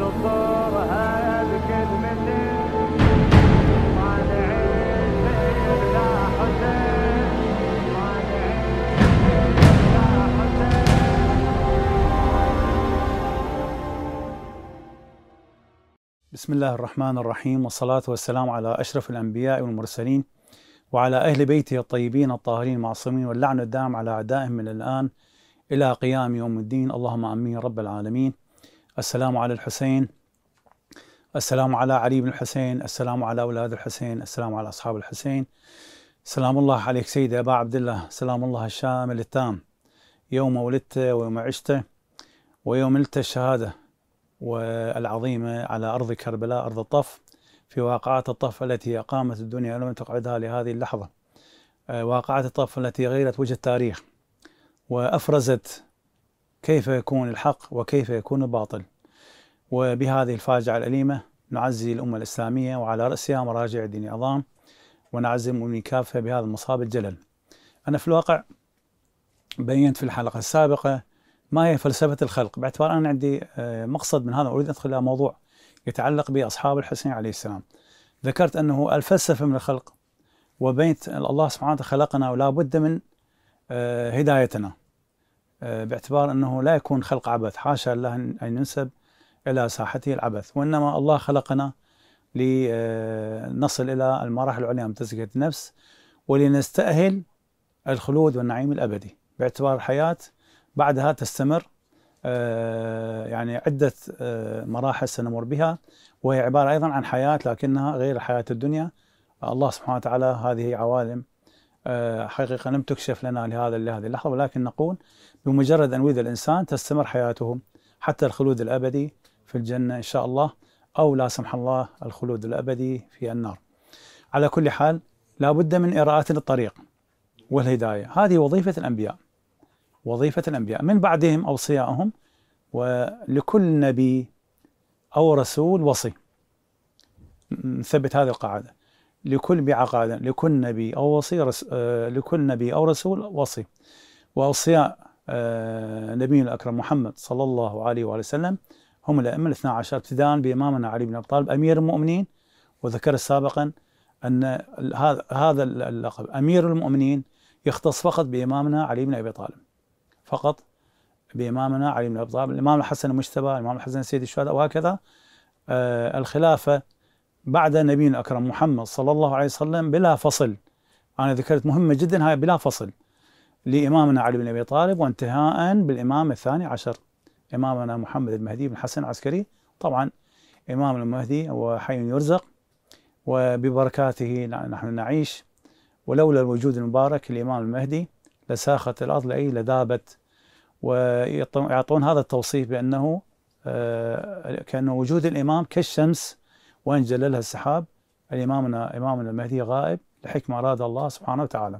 بسم الله الرحمن الرحيم والصلاة والسلام على أشرف الأنبياء والمرسلين وعلى أهل بيته الطيبين الطاهرين المعصومين واللعن الدائم على أعدائهم من الآن إلى قيام يوم الدين اللهم أمين رب العالمين السلام على الحسين السلام على علي بن الحسين السلام على أولاد الحسين السلام على أصحاب الحسين سلام الله عليك سيدي أبا عبد الله سلام الله الشامل التام يوم ولدت ويوم عشت ويوم نلت الشهادة والعظيمة على أرض كربلاء أرض الطف في واقعات الطف التي أقامت الدنيا ولم تقعدها لهذه اللحظة آه، واقعات الطف التي غيرت وجه التاريخ وأفرزت كيف يكون الحق وكيف يكون الباطل وبهذه الفاجعة الأليمة نعزي الأمة الإسلامية وعلى رأسها مراجع الدين العظام ونعزي المؤمنين كافة بهذا المصاب الجلل أنا في الواقع بينت في الحلقة السابقة ما هي فلسفة الخلق باعتبار أنا عندي آه، مقصد من هذا أريد أدخل إلى موضوع يتعلق بأصحاب الحسين عليه السلام ذكرت أنه الفلسفة من الخلق وبينت الله سبحانه وتعالى خلقنا ولا بد من آه، هدايتنا آه، باعتبار أنه لا يكون خلق عبث حاشا الله أن ينسب إلى ساحته العبث وإنما الله خلقنا لنصل آه، إلى المراحل العليا من تزكية النفس ولنستأهل الخلود والنعيم الأبدي باعتبار الحياة بعدها تستمر آه، يعني عدة مراحل سنمر بها وهي عبارة أيضا عن حياة لكنها غير حياة الدنيا الله سبحانه وتعالى هذه عوالم آه، حقيقة لم تكشف لنا لهذا لهذه اللحظة ولكن نقول بمجرد أن ولد الإنسان تستمر حياته حتى الخلود الأبدي في الجنة إن شاء الله أو لا سمح الله الخلود الأبدي في النار على كل حال لا بد من إراءة الطريق والهداية هذه وظيفة الأنبياء وظيفة الأنبياء من بعدهم أوصيائهم ولكل نبي أو رسول وصي نثبت هذه القاعدة لكل بعقادا لكل نبي أو وصي آه، لكل نبي أو رسول وصي وأوصياء آه، نبينا الأكرم محمد صلى الله عليه وآله وسلم هم الأئمة الاثنا عشر ابتداء بإمامنا علي بن أبي طالب أمير المؤمنين وذكر سابقا أن هذا اللقب أمير المؤمنين يختص فقط بإمامنا علي بن أبي طالب فقط بإمامنا علي بن أبي طالب الإمام الحسن المجتبى الإمام الحسن سيد الشهداء وهكذا آه، الخلافة بعد نبينا الأكرم محمد صلى الله عليه وسلم بلا فصل أنا ذكرت مهمة جدا هاي بلا فصل لإمامنا علي بن أبي طالب وانتهاء بالإمام الثاني عشر إمامنا محمد المهدي بن حسن العسكري طبعا إمام المهدي هو حي يرزق وببركاته نحن نعيش ولولا الوجود المبارك للإمام المهدي لساخت الأرض أي لدابت ويعطون هذا التوصيف بأنه آه، كأن وجود الإمام كالشمس وإن جللها السحاب الإمامنا إمامنا المهدي غائب لحكمة أراد الله سبحانه وتعالى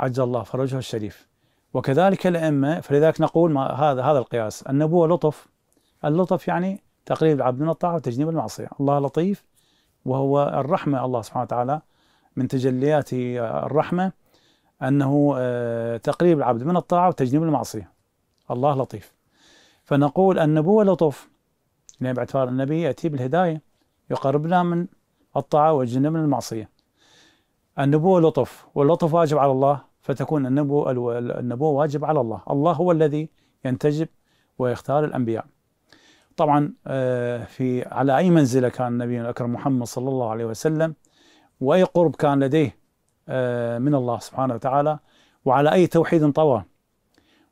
عجل الله فرجه الشريف وكذلك الأئمة فلذلك نقول ما هذا هذا القياس النبوة لطف اللطف يعني تقريب العبد من الطاعة وتجنيب المعصية الله لطيف وهو الرحمة الله سبحانه وتعالى من تجليات الرحمة أنه آه، تقريب العبد من الطاعة وتجنيب المعصية الله لطيف فنقول النبوة لطف لأن باعتبار النبي يأتي بالهداية يقربنا من الطاعة ويجنبنا من المعصية النبوة لطف واللطف واجب على الله فتكون النبوة النبوة واجب على الله الله هو الذي ينتجب ويختار الأنبياء طبعا آه، في على أي منزلة كان النبي الأكرم محمد صلى الله عليه وسلم وأي قرب كان لديه آه، من الله سبحانه وتعالى وعلى أي توحيد انطوى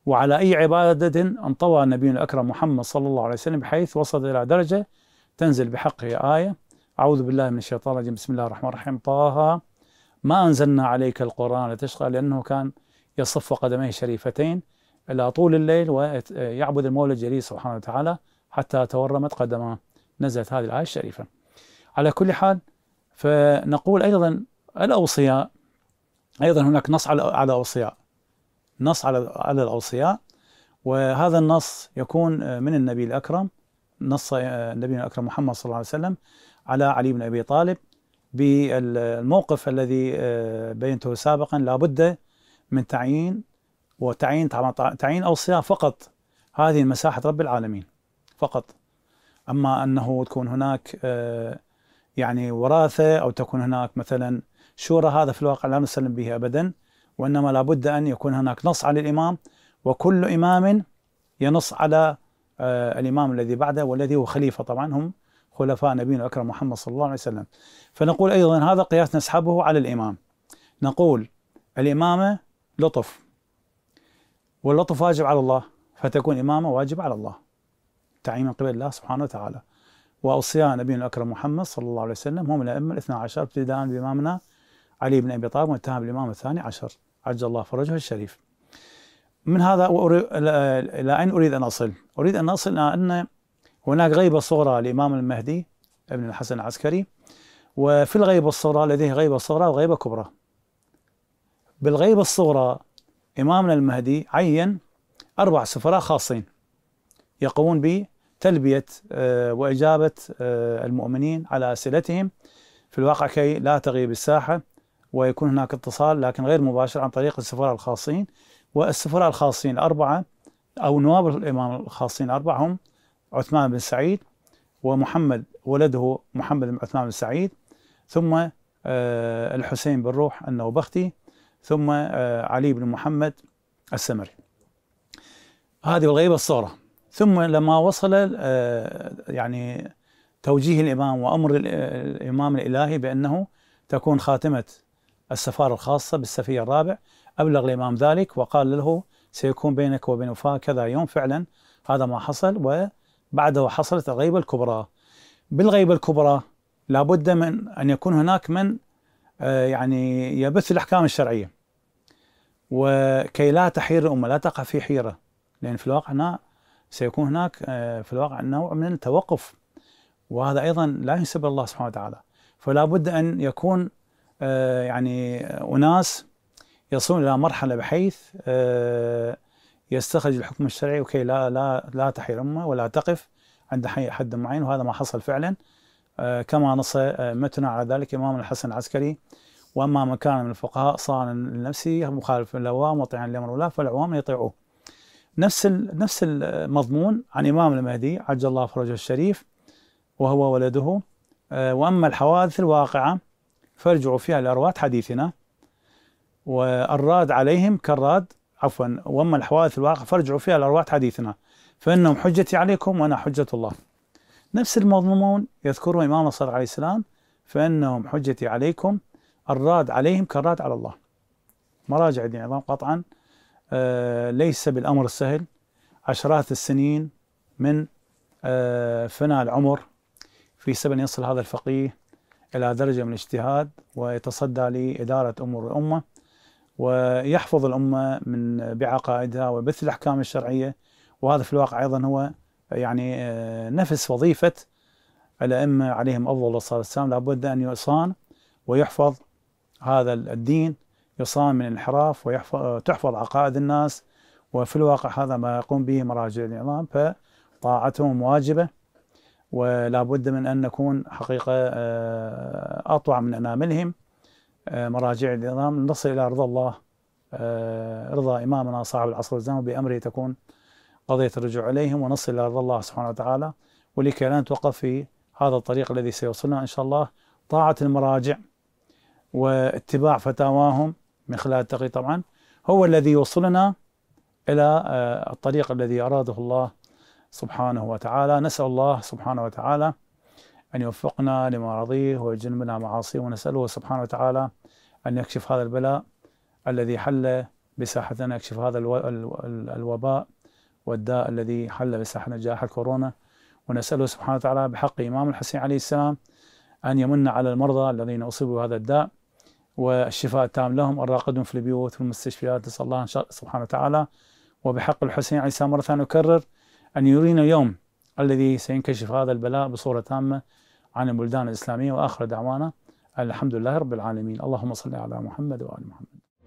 وعلى أي عبادة انطوى النبي الأكرم محمد صلى الله عليه وسلم بحيث وصل إلى درجة تنزل بحقه آية أعوذ بالله من الشيطان الرجيم بسم الله الرحمن الرحيم طه ما أنزلنا عليك القرآن لتشقى لأنه كان يصف قدميه الشريفتين إلى طول الليل ويعبد المولى الجليل سبحانه وتعالى حتى تورمت قدماه نزلت هذه الآية الشريفة على كل حال فنقول أيضا الأوصياء أيضا هناك نص على الأوصياء أوصياء نص على على الأوصياء وهذا النص يكون من النبي الأكرم نص النبي الأكرم محمد صلى الله عليه وسلم على علي بن أبي طالب بالموقف الذي آه، بينته سابقا لابد من تعيين وتعيين تعيين أوصياء فقط هذه مساحة رب العالمين فقط أما أنه تكون هناك آه، يعني وراثة أو تكون هناك مثلا شورى هذا في الواقع لا نسلم به أبدا وإنما لابد أن يكون هناك نص على الإمام وكل إمام ينص على آه، الإمام الذي بعده والذي هو خليفة طبعا هم خلفاء نبينا أكرم محمد صلى الله عليه وسلم فنقول أيضا هذا قياس نسحبه على الإمام نقول الإمامة لطف واللطف واجب على الله فتكون إمامة واجب على الله تعيين من قبل الله سبحانه وتعالى وأوصياء نبينا الأكرم محمد صلى الله عليه وسلم هم الأئمة الاثنى عشر ابتداء بإمامنا علي بن أبي طالب وانتهى بالإمام الثاني عشر عجل الله فرجه الشريف من هذا إلى أين أريد أن أصل؟ أريد أن أصل إلى أن هناك غيبة صغرى للإمام المهدي ابن الحسن العسكري وفي الغيبة الصغرى لديه غيبة صغرى وغيبة كبرى بالغيبة الصغرى إمامنا المهدي عين أربع سفراء خاصين يقومون بتلبية آه، وإجابة آه، المؤمنين على أسئلتهم في الواقع كي لا تغيب الساحة ويكون هناك اتصال لكن غير مباشر عن طريق السفراء الخاصين والسفراء الخاصين الأربعة أو نواب الإمام الخاصين الأربعة هم عثمان بن سعيد ومحمد ولده محمد بن عثمان بن سعيد ثم آه، الحسين بن روح النوبختي ثم آه، علي بن محمد السمري هذه الغيبة الصغرى ثم لما وصل آه، يعني توجيه الإمام وأمر الإمام الإلهي بأنه تكون خاتمة السفارة الخاصة بالسفير الرابع أبلغ الإمام ذلك وقال له سيكون بينك وبين وفاة كذا يوم فعلا هذا ما حصل وبعده حصلت الغيبة الكبرى بالغيبة الكبرى لابد من أن يكون هناك من آه، يعني يبث الأحكام الشرعية وكي لا تحير الأمة لا تقع في حيرة لأن في الواقع هنا سيكون هناك آه، في الواقع نوع من التوقف وهذا أيضا لا ينسب الله سبحانه وتعالى فلا بد أن يكون آه، يعني أناس يصلون الى مرحله بحيث آه، يستخرج الحكم الشرعي اوكي لا لا لا تحير امه ولا تقف عند حد معين وهذا ما حصل فعلا آه، كما نص آه، متنا على ذلك امام الحسن العسكري واما من كان من الفقهاء صانا لنفسه مخالف للعوام مطيعا لامر الله فالعوام يطيعوه. نفس نفس المضمون عن امام المهدي عجل الله فرجه الشريف وهو ولده واما الحوادث الواقعه فارجعوا فيها لارواح حديثنا والراد عليهم كالراد عفوا واما الحوادث الواقع فارجعوا فيها لارواح حديثنا فانهم حجتي عليكم وانا حجه الله. نفس المضمون يذكره امام صلى الله عليه وسلم فانهم حجتي عليكم الراد عليهم كالراد على الله. مراجع الدين العظام قطعا آه، ليس بالامر السهل عشرات السنين من آه، فناء العمر في سبب ان يصل هذا الفقيه الى درجه من الاجتهاد ويتصدى لاداره امور الامه ويحفظ الأمة من بعقائدها وبث الأحكام الشرعية وهذا في الواقع أيضا هو يعني آه، نفس وظيفة الأئمة عليهم أفضل الصلاة والسلام لابد أن يصان ويحفظ هذا الدين يصان من الانحراف ويحفظ آه، عقائد الناس وفي الواقع هذا ما يقوم به مراجع الإعلام فطاعتهم واجبة ولا بد من أن نكون حقيقة آه، أطوع من أناملهم آه، مراجع النظام نصل إلى رضا الله آه، رضا إمامنا صاحب العصر الزمان بأمره تكون قضية الرجوع إليهم ونصل إلى رضا الله سبحانه وتعالى ولكي لا نتوقف في هذا الطريق الذي سيوصلنا إن شاء الله طاعة المراجع واتباع فتاواهم من خلال التقي طبعا هو الذي يوصلنا إلى آه، الطريق الذي أراده الله سبحانه وتعالى نسأل الله سبحانه وتعالى أن يوفقنا لما رضيه ويجنبنا معاصيه ونسأله سبحانه وتعالى أن يكشف هذا البلاء الذي حل بساحتنا يكشف هذا الوباء والداء الذي حل بساحتنا جائحة كورونا ونسأله سبحانه وتعالى بحق إمام الحسين عليه السلام أن يمن على المرضى الذين أصيبوا بهذا الداء والشفاء التام لهم الراقدون في البيوت والمستشفيات نسأل الله سبحانه وتعالى وبحق الحسين عليه السلام مرة ثانية أكرر أن يرينا اليوم الذي سينكشف هذا البلاء بصورة تامة عن البلدان الإسلامية وآخر دعوانا الحمد لله رب العالمين اللهم صل على محمد وآل محمد